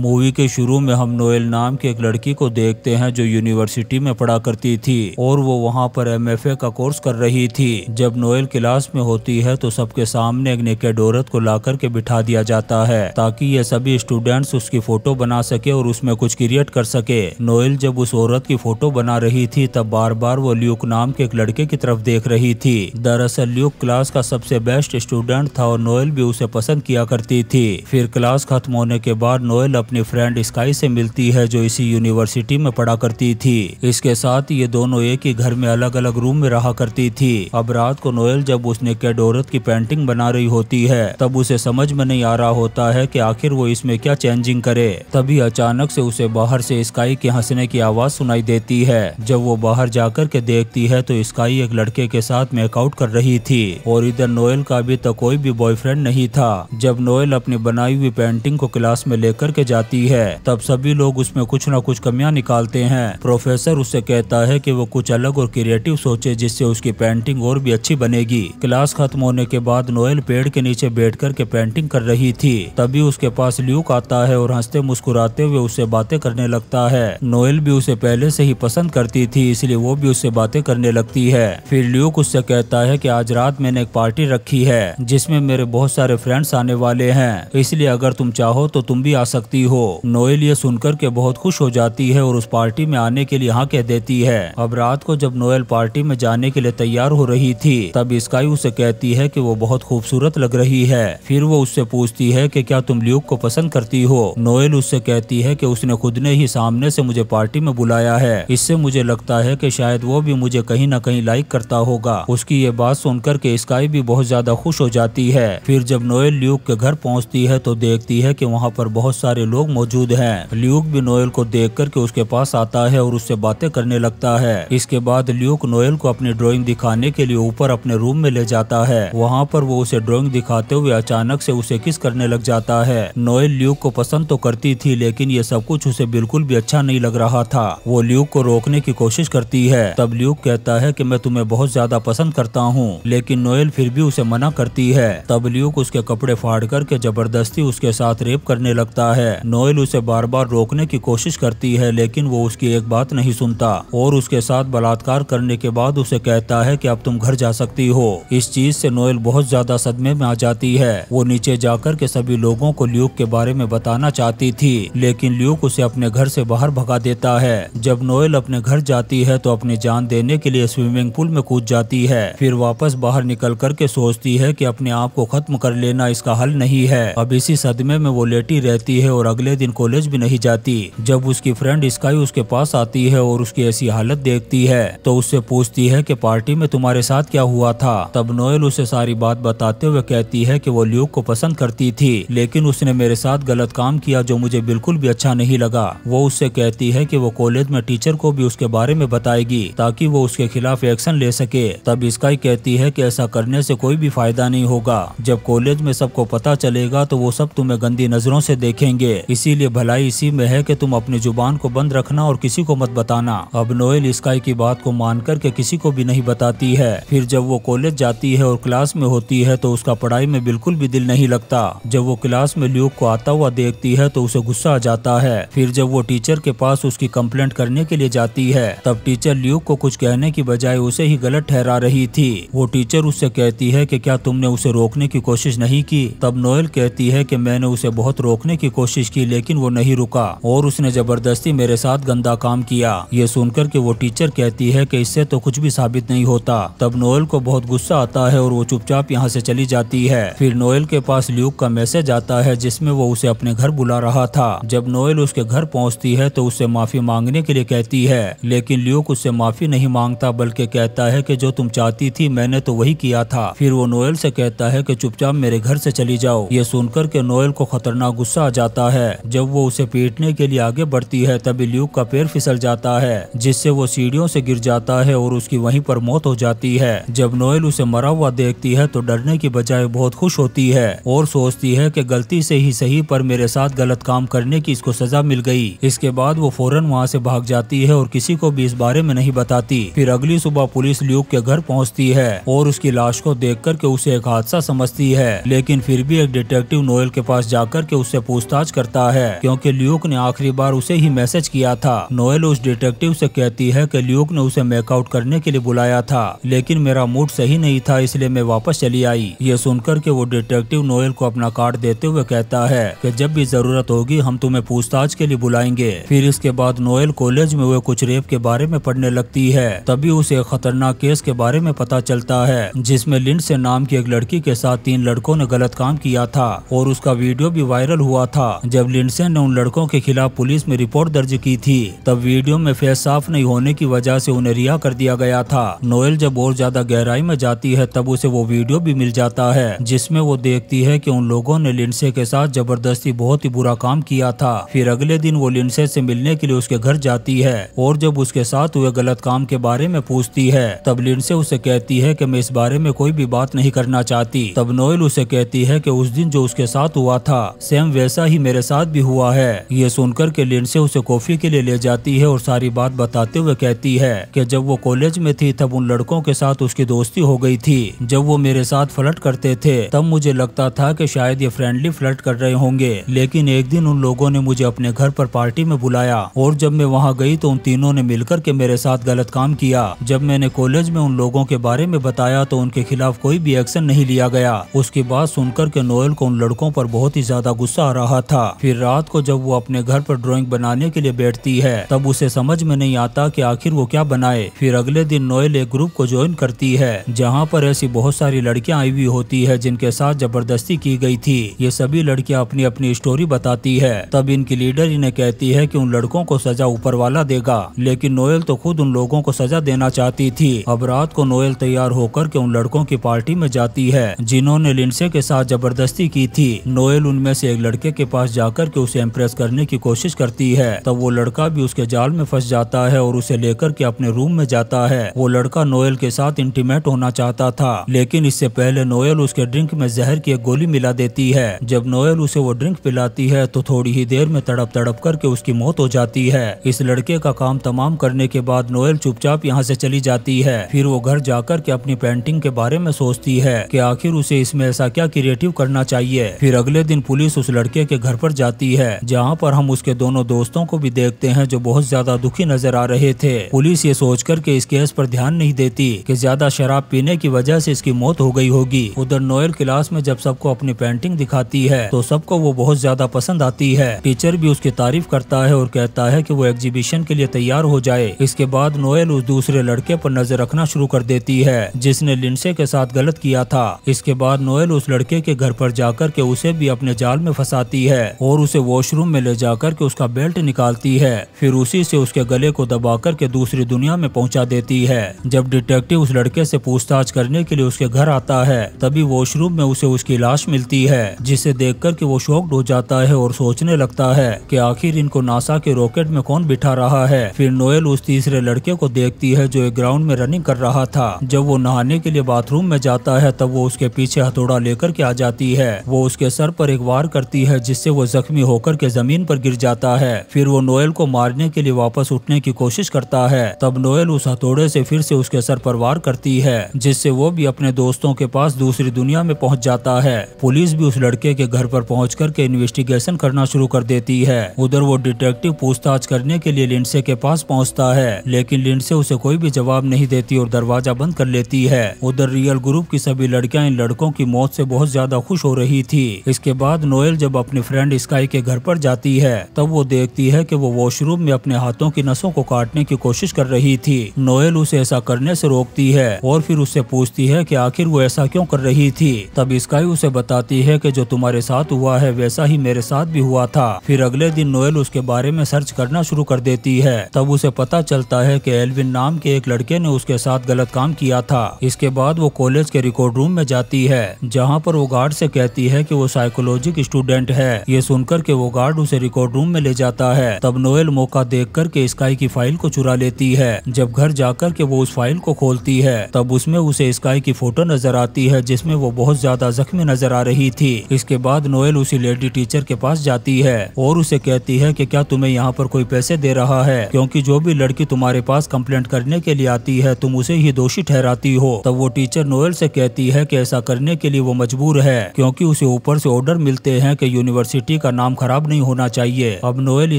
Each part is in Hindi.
मूवी के शुरू में हम नोएल नाम की एक लड़की को देखते हैं जो यूनिवर्सिटी में पढ़ा करती थी और वो वहाँ पर एम का कोर्स कर रही थी जब नोएल क्लास में होती है तो सबके सामने एक नेकेड औरत को ला करके बिठा दिया जाता है ताकि ये सभी स्टूडेंट्स उसकी फोटो बना सके और उसमें कुछ क्रिएट कर सके नोएल जब उस औरत की फोटो बना रही थी तब बार बार वो ल्यूक नाम के एक लड़के की तरफ देख रही थी दरअसल ल्यूक क्लास का सबसे बेस्ट स्टूडेंट था और नोएल भी उसे पसंद किया करती थी फिर क्लास खत्म होने के बाद नोएल अपनी फ्रेंड स्काई से मिलती है जो इसी यूनिवर्सिटी में पढ़ा करती थी इसके साथ ये दोनों एक ही घर में अलग अलग रूम में रहा करती थी अब रात को नोएल जब उसने कैडोरत की पेंटिंग बना रही होती है तब उसे समझ में नहीं आ रहा होता है की आखिर वो इसमें क्या चेंजिंग करे तभी अचानक से उसे बाहर से स्काई के हंसने की आवाज सुनाई देती है जब वो बाहर जाकर के देखती है तो स्काई एक लड़के के साथ मेकआउट कर रही थी और इधर नोएल का अभी तक कोई भी बॉयफ्रेंड नहीं था जब नोएल अपनी बनाई हुई पेंटिंग को क्लास में लेकर के जा जाती है तब सभी लोग उसमें कुछ न कुछ कमियां निकालते हैं प्रोफेसर उससे कहता है कि वो कुछ अलग और क्रिएटिव सोचे जिससे उसकी पेंटिंग और भी अच्छी बनेगी क्लास खत्म होने के बाद नोएल पेड़ के नीचे बैठ के पेंटिंग कर रही थी तभी उसके पास ल्यूक आता है और हंसते मुस्कुराते हुए उससे बातें करने लगता है नोएल भी उसे पहले से ही पसंद करती थी इसलिए वो भी उससे बातें करने लगती है फिर ल्यूक उससे कहता है की आज रात मैंने एक पार्टी रखी है जिसमे मेरे बहुत सारे फ्रेंड्स आने वाले हैं इसलिए अगर तुम चाहो तो तुम भी आ सकती करती हो नोएल ये सुनकर के बहुत खुश हो जाती है और उस पार्टी में आने के लिए हाँ कह देती है अब रात को जब नोएल पार्टी में जाने के लिए तैयार हो रही थी तब स्काई उसे कहती है कि वो बहुत खूबसूरत लग रही है फिर वो उससे पूछती है कि क्या तुम ल्यूक को पसंद करती हो नोएल उससे कहती है कि उसने खुद ने ही सामने से मुझे पार्टी में बुलाया है इससे मुझे लगता है कि शायद वो भी मुझे कहीं न कहीं लाइक करता होगा उसकी ये बात सुनकर के स्काई भी बहुत ज्यादा खुश हो जाती है फिर जब नोएल ल्यूक के घर पहुँचती है तो देखती है की वहाँ पर बहुत सारे लोग मौजूद हैं ल्यूक भी नोएल को देख करके उसके पास आता है और उससे बातें करने लगता है इसके बाद ल्यूक नोयल को अपनी ड्राइंग दिखाने के लिए ऊपर अपने रूम में ले जाता है वहाँ पर वो उसे ड्राइंग दिखाते हुए अचानक से उसे किस करने लग जाता है नोयल ल्यूक को पसंद तो करती थी लेकिन ये सब कुछ उसे बिल्कुल भी अच्छा नहीं लग रहा था वो ल्यूक को रोकने की कोशिश करती है तब ल्यूक कहता है की मैं तुम्हें बहुत ज्यादा पसंद करता हूँ लेकिन नोएल फिर भी उसे मना करती है तब ल्यूक उसके कपड़े फाड़ करके जबरदस्ती उसके साथ रेप करने लगता है है नोएल उसे बार बार रोकने की कोशिश करती है लेकिन वो उसकी एक बात नहीं सुनता और उसके साथ बलात्कार करने के बाद उसे कहता है की अब तुम घर जा सकती हो इस चीज ऐसी नोएल बहुत ज्यादा सदमे में आ जाती है वो नीचे जाकर के सभी लोगों को ल्यूक के बारे में बताना चाहती थी लेकिन ल्यूक उसे अपने घर से बाहर भगा देता है जब नोएल अपने घर जाती है तो अपनी जान देने के लिए स्विमिंग पूल में कूद जाती है फिर वापस बाहर निकल कर के सोचती है कि अपने आप को खत्म कर लेना इसका हल नहीं है अब इसी सदमे में वो लेटी रहती है और अगले दिन कॉलेज भी नहीं जाती जब उसकी फ्रेंड स्काई उसके पास आती है और उसकी ऐसी हालत देखती है तो उससे पूछती है की पार्टी में तुम्हारे साथ क्या हुआ था तब नोएल उसे सारी बात बताते हुए कहती है की वो ल्यूक को पसंद करती थी लेकिन उसने मेरे साथ गलत काम किया जो मुझे बिल्कुल भी अच्छा नहीं लगा वो उससे कहती है की वो कॉलेज में टीचर को भी उसके बारे में बताएगी ताकि वो उसके खिलाफ एक्शन ले सके तब स्काई कहती है कि ऐसा करने से कोई भी फायदा नहीं होगा जब कॉलेज में सबको पता चलेगा तो वो सब तुम्हें गंदी नजरों से देखेंगे इसीलिए भलाई इसी में है कि तुम अपनी जुबान को बंद रखना और किसी को मत बताना अब नोएल स्काई की बात को मान करके किसी को भी नहीं बताती है फिर जब वो कॉलेज जाती है और क्लास में होती है तो उसका पढ़ाई में बिल्कुल भी दिल नहीं लगता जब वो क्लास में ल्यूक को आता हुआ देखती है तो उसे गुस्सा आ जाता है फिर जब वो टीचर के पास उसकी कंप्लेंट करने के लिए जाती है तब टीचर ल्यूक को कुछ कहने की बजाय उसे ही गलत ठहरा रही थी वो टीचर उससे कहती है कि क्या तुमने उसे रोकने की कोशिश नहीं की तब नोएल कहती है कि मैंने उसे बहुत रोकने की कोशिश कोशिश की लेकिन वो नहीं रुका और उसने जबरदस्ती मेरे साथ गंदा काम किया ये सुनकर के वो टीचर कहती है कि इससे तो कुछ भी साबित नहीं होता तब नोएल को बहुत गुस्सा आता है और वो चुपचाप यहाँ से चली जाती है फिर नोएल के पास ल्यूक का मैसेज आता है जिसमे वो उसे अपने घर बुला रहा था जब नोएल उसके घर पहुँचती है तो उसे माफी मांगने के लिए कहती है लेकिन ल्यूक उससे माफी नहीं मांगता बल्कि कहता है कि जो तुम चाहती थी मैंने तो वही किया था फिर वो नोएल से कहता है कि चुपचाप मेरे घर से चली जाओ ये सुनकर के नोएल को खतरनाक गुस्सा आ जाता है है जब वो उसे पीटने के लिए आगे बढ़ती है तभी ल्यूक का पैर फिसल जाता है जिससे वो सीढ़ियों से गिर जाता है और उसकी वहीं पर मौत हो जाती है जब नोएल उसे मरा हुआ देखती है तो डरने की बजाय बहुत खुश होती है और सोचती है कि गलती से ही सही पर मेरे साथ गलत काम करने की इसको सजा मिल गई इसके बाद वो फौरन वहाँ से भाग जाती है और किसी को भी इस बारे में नहीं बताती फिर अगली सुबह पुलिस ल्यूक के घर पहुँचती है और उसकी लाश को देख करके उसे एक हादसा समझती है लेकिन फिर भी एक डिटेक्टिव नोएल के पास जाकर के उससे पूछताछ कर करता है क्योंकि ल्यूक ने आखिरी बार उसे ही मैसेज किया था नोएल उस डिटेक्टिव से कहती है कि ल्यूक ने उसे मेकआउट करने के लिए बुलाया था लेकिन मेरा मूड सही नहीं था इसलिए मैं वापस चली आई ये सुनकर के वो डिटेक्टिव नोएल को अपना कार्ड देते हुए कहता है की जब भी जरूरत होगी हम तुम्हें पूछताछ के लिए बुलाएंगे फिर इसके बाद नोएल कॉलेज में हुए कुछ रेप के बारे में पढ़ने लगती है तभी उसे खतरनाक केस के बारे में पता चलता है जिसमे लिंड से नाम की एक लड़की के साथ तीन लड़कों ने गलत काम किया था और उसका वीडियो भी वायरल हुआ था जब लिंडसे ने उन लड़कों के खिलाफ पुलिस में रिपोर्ट दर्ज की थी तब वीडियो में फेस साफ नहीं होने की वजह ऐसी उन्हें रिहा कर दिया गया था नोएल जब और ज्यादा गहराई में जाती है तब उसे वो वीडियो भी मिल जाता है जिसमे वो देखती है की उन लोगों ने लिंडसे के साथ जबरदस्ती बहुत ही बुरा काम किया था फिर अगले दिन वो लिंडसे ऐसी मिलने के लिए उसके घर जाती है और जब उसके साथ हुए गलत काम के बारे में पूछती है तब लिंडसे उसे कहती है कि मैं इस बारे में कोई भी बात नहीं करना चाहती तब नोएल उसे कहती है कि उस दिन जो उसके साथ हुआ था सेम वैसा ही मेरे मेरे साथ भी हुआ है ये सुनकर के से उसे कॉफी के लिए ले जाती है और सारी बात बताते हुए कहती है कि जब वो कॉलेज में थी तब उन लड़कों के साथ उसकी दोस्ती हो गई थी जब वो मेरे साथ फ्लर्ट करते थे तब मुझे लगता था कि शायद ये फ्रेंडली फ्लर्ट कर रहे होंगे लेकिन एक दिन उन लोगों ने मुझे अपने घर पर पार्टी में बुलाया और जब मैं वहाँ गई तो उन तीनों ने मिलकर के मेरे साथ गलत काम किया जब मैंने कॉलेज में उन लोगों के बारे में बताया तो उनके खिलाफ कोई भी एक्शन नहीं लिया गया उसके बाद सुनकर के नोएल को उन लड़कों पर बहुत ही ज्यादा गुस्सा आ रहा था फिर रात को जब वो अपने घर पर ड्राइंग बनाने के लिए बैठती है तब उसे समझ में नहीं आता कि आखिर वो क्या बनाए फिर अगले दिन नोएल एक ग्रुप को ज्वाइन करती है जहाँ पर ऐसी बहुत सारी लड़कियाँ आई हुई होती है जिनके साथ जबरदस्ती की गई थी ये सभी लड़कियाँ अपनी अपनी स्टोरी बताती है तब इनकी लीडर इन्हें कहती है की उन लड़कों को सजा ऊपर वाला देगा लेकिन नोएल तो खुद उन लोगों को सजा देना चाहती थी अब रात को नोएल तैयार होकर के उन लड़कों की पार्टी में जाती है जिन्होंने लिंसे के साथ जबरदस्ती की थी नोएल उनमें से एक लड़के के पास जाकर के उसे इम्प्रेस करने की कोशिश करती है तब वो लड़का भी उसके जाल में फंस जाता है और उसे लेकर के अपने रूम में जाता है वो लड़का नोयल के साथ इंटीमेट होना चाहता था लेकिन इससे पहले नोयल उसके ड्रिंक में जहर की एक गोली मिला देती है जब नोएल उसे वो ड्रिंक पिलाती है तो थोड़ी ही देर में तड़प तड़प करके उसकी मौत हो जाती है इस लड़के का काम तमाम करने के बाद नोएल चुपचाप यहाँ से चली जाती है फिर वो घर जाकर के अपनी पेंटिंग के बारे में सोचती है कि आखिर उसे इसमें ऐसा क्या क्रिएटिव करना चाहिए फिर अगले दिन पुलिस उस लड़के के घर पर पर जाती है जहाँ पर हम उसके दोनों दोस्तों को भी देखते हैं जो बहुत ज्यादा दुखी नजर आ रहे थे पुलिस ये सोच कर के इस केस पर ध्यान नहीं देती कि ज्यादा शराब पीने की वजह से इसकी मौत हो गई होगी उधर नोयल क्लास में जब सबको अपनी पेंटिंग दिखाती है तो सबको वो बहुत ज्यादा पसंद आती है टीचर भी उसकी तारीफ करता है और कहता है कि वो एग्जीबिशन के लिए तैयार हो जाए इसके बाद नोयल उस दूसरे लड़के पर नजर रखना शुरू कर देती है जिसने लिंसे के साथ गलत किया था इसके बाद नोयल उस लड़के के घर पर जाकर के उसे भी अपने जाल में फंसाती है और उसे वॉशरूम में ले जाकर के उसका बेल्ट निकालती है फिर उसी से उसके गले को दबा करके दूसरी दुनिया में पहुंचा देती है जब डिटेक्टिव उस लड़के से पूछताछ करने के लिए उसके घर आता है तभी वॉशरूम में उसे उसकी लाश मिलती है जिसे देख करके वो शॉक्ड हो जाता है और सोचने लगता है कि आखिर इनको नासा के रॉकेट में कौन बिठा रहा है फिर नोएल उस तीसरे लड़के को देखती है जो एक ग्राउंड में रनिंग कर रहा था जब वो नहाने के लिए बाथरूम में जाता है तब वो उसके पीछे हथौड़ा लेकर के आ जाती है वो उसके सर पर एक वार करती है जिससे वो जख्मी होकर के जमीन पर गिर जाता है फिर वो नोएल को मारने के लिए वापस उठने की कोशिश करता है तब नोएल उस हथौड़े से फिर से उसके सर पर वार करती है जिससे वो भी अपने दोस्तों के पास दूसरी दुनिया में पहुंच जाता है पुलिस भी उस लड़के के घर पर पहुंच करके इन्वेस्टिगेशन करना शुरू कर देती है उधर वो डिटेक्टिव पूछताछ करने के लिए लिंडसे के पास पहुँचता है लेकिन लिंडसे उसे कोई भी जवाब नहीं देती और दरवाजा बंद कर लेती है उधर रियल ग्रुप की सभी लड़कियां इन लड़कों की मौत से बहुत ज्यादा खुश हो रही थी इसके बाद नोएल जब अपनी फ्रेंड स्काई के घर पर जाती है तब वो देखती है कि वो वॉशरूम में अपने हाथों की नसों को काटने की कोशिश कर रही थी नोएल उसे ऐसा करने से रोकती है और फिर उससे पूछती है कि आखिर वो ऐसा क्यों कर रही थी तब स्काई उसे बताती है कि जो तुम्हारे साथ हुआ है वैसा ही मेरे साथ भी हुआ था फिर अगले दिन नोएल उसके बारे में सर्च करना शुरू कर देती है तब उसे पता चलता है की एलविन नाम के एक लड़के ने उसके साथ गलत काम किया था इसके बाद वो कॉलेज के रिकॉर्ड रूम में जाती है जहाँ पर वो गार्ड ऐसी कहती है की वो साइकोलॉजी स्टूडेंट है ये सुनकर के वो गार्ड उसे रिकॉर्ड रूम में ले जाता है तब नोएल मौका देख कर के स्काई की फाइल को चुरा लेती है जब घर जाकर के वो उस फाइल को खोलती है तब उसमें उसे स्काई की फोटो नजर आती है जिसमे वो बहुत ज्यादा जख्मी नजर आ रही थी इसके बाद नोएल उसी लेडी टीचर के पास जाती है और उसे कहती है की क्या तुम्हे यहाँ पर कोई पैसे दे रहा है क्यूँकी जो भी लड़की तुम्हारे पास कम्प्लेट करने के लिए आती है तुम उसे ही दोषी ठहराती हो तब वो टीचर नोएल से कहती है कि ऐसा करने के लिए वो मजबूर है क्योंकि उसे ऊपर से ऑर्डर मिलते हैं कि यूनिवर्सिटी बेटी का नाम खराब नहीं होना चाहिए अब नोएल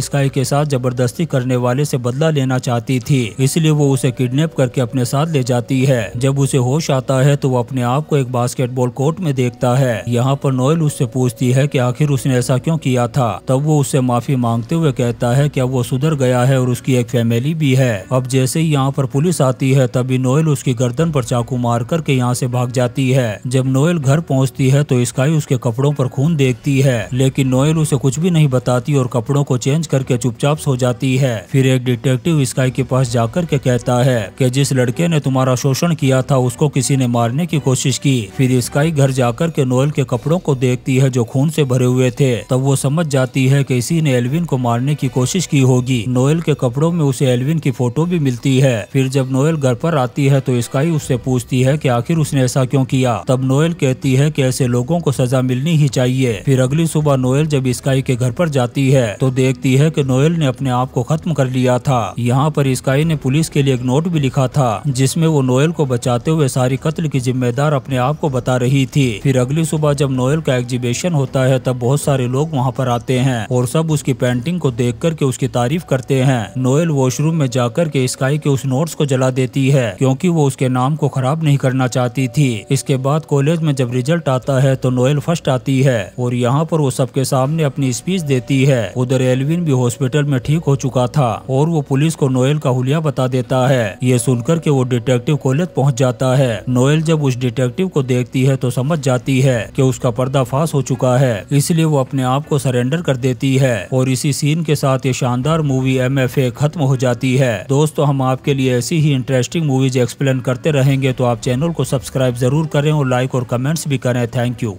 स्काई के साथ जबरदस्ती करने वाले से बदला लेना चाहती थी इसलिए वो उसे किडनैप करके अपने साथ ले जाती है जब उसे होश आता है तो वो अपने आप को एक बास्केटबॉल कोर्ट में देखता है यहाँ पर नोएल उससे पूछती है कि आखिर उसने ऐसा क्यों किया था तब वो उससे माफी मांगते हुए कहता है कि अब वो सुधर गया है और उसकी एक फैमिली भी है अब जैसे ही यहाँ पर पुलिस आती है तभी नोएल उसकी गर्दन पर चाकू मार करके यहाँ से भाग जाती है जब नोएल घर पहुँचती है तो स्काई उसके कपड़ों पर खून देखती है लेकिन नोएल उसे कुछ भी नहीं बताती और कपड़ों को चेंज करके चुपचाप सो जाती है फिर एक डिटेक्टिव स्काई के पास जाकर के कहता है कि जिस लड़के ने तुम्हारा शोषण किया था उसको किसी ने मारने की कोशिश की फिर स्काई घर जाकर के नोएल के कपड़ों को देखती है जो खून से भरे हुए थे तब वो समझ जाती है की इसी ने एलविन को मारने की कोशिश की होगी नोएल के कपड़ों में उसे एलविन की फोटो भी मिलती है फिर जब नोएल घर पर आती है तो स्काई उससे पूछती है की आखिर उसने ऐसा क्यों किया तब नोएल कहती है की ऐसे लोगों को सजा मिलनी ही चाहिए फिर अगली सुबह नोएल जब स्काई के घर पर जाती है तो देखती है कि नोएल ने अपने आप को खत्म कर लिया था यहाँ पर स्काई ने पुलिस के लिए एक नोट भी लिखा था जिसमे वो नोएल को बचाते हुए सारी कत्ल की जिम्मेदार अपने आप को बता रही थी फिर अगली सुबह जब नोएल का एग्जीबिशन होता है तब बहुत सारे लोग वहाँ पर आते हैं और सब उसकी पेंटिंग को देख करके उसकी तारीफ करते हैं नोएल वॉशरूम में जाकर के स्काई के उस नोट्स को जला देती है क्योंकि वो उसके नाम को खराब नहीं करना चाहती थी इसके बाद कॉलेज में जब रिजल्ट आता है तो नोएल फर्स्ट आती है और यहाँ पर वो सबके साथ सामने अपनी स्पीच देती है उधर एलविन भी हॉस्पिटल में ठीक हो चुका था और वो पुलिस को नोएल का हुलिया बता देता है ये सुनकर के वो डिटेक्टिव कॉलेज पहुँच जाता है नोएल जब उस डिटेक्टिव को देखती है तो समझ जाती है की उसका पर्दाफाश हो चुका है इसलिए वो अपने आप को सरेंडर कर देती है और इसी सीन के साथ ये शानदार मूवी एम खत्म हो जाती है दोस्तों हम आपके लिए ऐसी ही इंटरेस्टिंग मूवीज एक्सप्लेन करते रहेंगे तो आप चैनल को सब्सक्राइब जरूर करें और लाइक और कमेंट्स भी करें थैंक यू